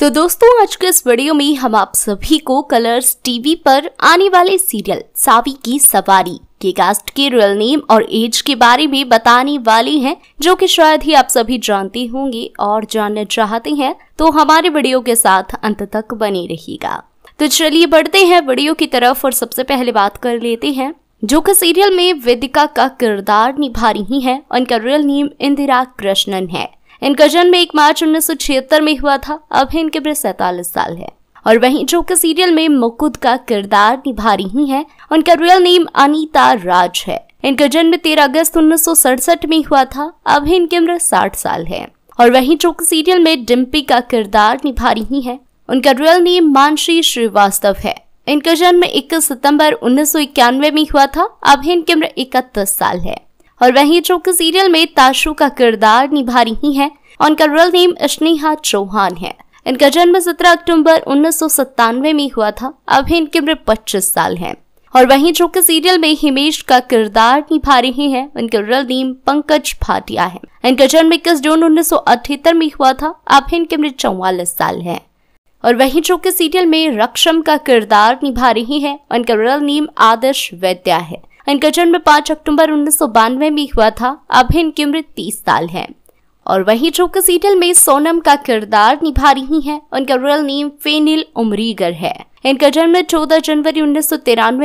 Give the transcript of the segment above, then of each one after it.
तो दोस्तों आज के इस वीडियो में हम आप सभी को कलर्स टीवी पर आने वाले सीरियल सावी की सवारी के कास्ट के रियल नेम और एज के बारे में बताने वाली हैं जो कि शायद ही आप सभी जानते होंगे और जानना चाहते हैं तो हमारे वीडियो के साथ अंत तक बने रहिएगा तो चलिए बढ़ते हैं वीडियो की तरफ और सबसे पहले बात कर लेते हैं जो कि सीरियल में वेदिका का किरदार निभा रही हैं उनका रियल नेम इंदिरा कृष्णन है इनका जन्म एक मार्च उन्नीस में हुआ था अब इनकी उम्र सैतालीस साल है और वहीं जो कि सीरियल में मुकुद का किरदार निभा रही हैं उनका रियल नेम अनीता राज है इनका जन्म 13 अगस्त उन्नीस में हुआ था अब इनकी उम्र 60 साल है और वहीं जो कि सीरियल में डिम्पी का किरदार निभा रही हैं उनका रियल नेम मानसी श्रीवास्तव है इनका जन्म 21 सितंबर उन्नीस में हुआ था अब इनकी उम्र इकतीस साल है और वहीं जो कि सीरियल में ताशु का किरदार निभा रही हैं उनका रियल नेम स्नेहा चौहान है इनका जन्म 17 अक्टूबर उन्नीस में हुआ था अभी इनकी उम्र 25 साल है और वहीं जो कि सीरियल में हिमेश का किरदार निभा रहे हैं उनका रियल नेम पंकज भाटिया है इनका जन्म इक्कीस जून उन्नीस में हुआ था अभी इनकी उम्र चौवालीस साल है और वहीं जो कि सीरियल में रक्षम का किरदार निभा रही है उनका रियल नेम आदर्श वैद्या है इनका जन्म 5 अक्टूबर उन्नीस में हुआ था अब इनकी उम्र 30 साल है और वहीं जो कि में सोनम का किरदार निभा रही हैं उनका रियल नेम फेनिल उमरीगर है इनका जन्म 14 जनवरी उन्नीस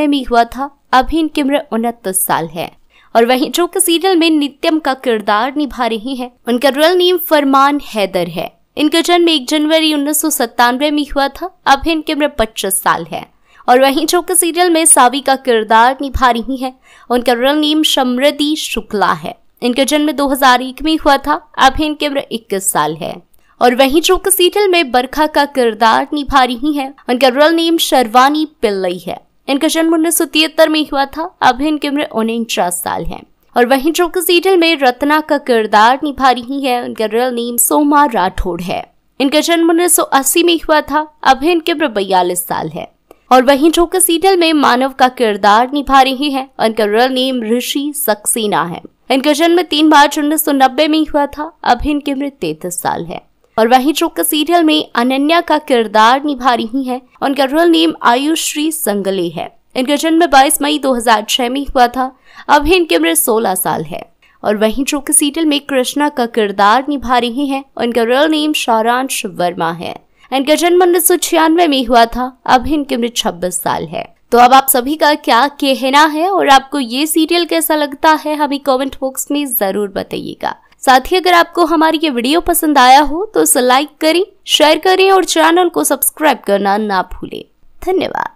में हुआ था अब इनकी उम्र उनतीस साल है और वहीं जो कि में नित्यम का किरदार निभा रही है उनका रियल नेम फरमान हैदर है इनका जन्म 1 जनवरी उन्नीस में हुआ था अब इनकी उम्र 25 साल है और वहीं जो कि सीरियल में सावी का किरदार निभा रही हैं उनका रियल नेम समृद्धि शुक्ला है इनका जन्म 2001 में हुआ था अब इनकी उम्र 21 साल है और वहीं जो कि सीरियल में बरखा का किरदार निभा रही हैं उनका रियल नेम शर्वानी पिल्लई है इनका जन्म उन्नीस में हुआ था अब इनकी उम्र उनचास साल है और वहीं जो कि सीरियल में रत्ना का किरदार निभा रही है उनका रियल नेम सोमा राठौड़ है इनका जन्म उन्नीस में हुआ था अब इनकी उम्र बयालीस साल है और वहीं जो सीटल में मानव का किरदार निभा रही है उनका रियल नेम ऋषि सक्सेना है इनका जन्म तीन मार्च उन्नीस में हुआ था अब इनकी उम्र तैतीस साल है और वहीं जो कि सीरियल में अनन्या का किरदार निभा रही है उनका रियल नेम आयुश्री संगले है इनका जन्म 22 मई 2006 में हुआ था अब इनकी उम्र 16 साल है और वहीं जो कि सीरियल में कृष्णा का किरदार निभा रही है उनका रियल नेम शारांश वर्मा है इनका जन्म उन्नीस में हुआ था अब इनकी उम्र छब्बीस साल है तो अब आप सभी का क्या कहना है और आपको ये सीरियल कैसा लगता है हमें कमेंट बॉक्स में जरूर बताइएगा साथ ही अगर आपको हमारी ये वीडियो पसंद आया हो तो उसे लाइक करें शेयर करें और चैनल को सब्सक्राइब करना ना भूलें धन्यवाद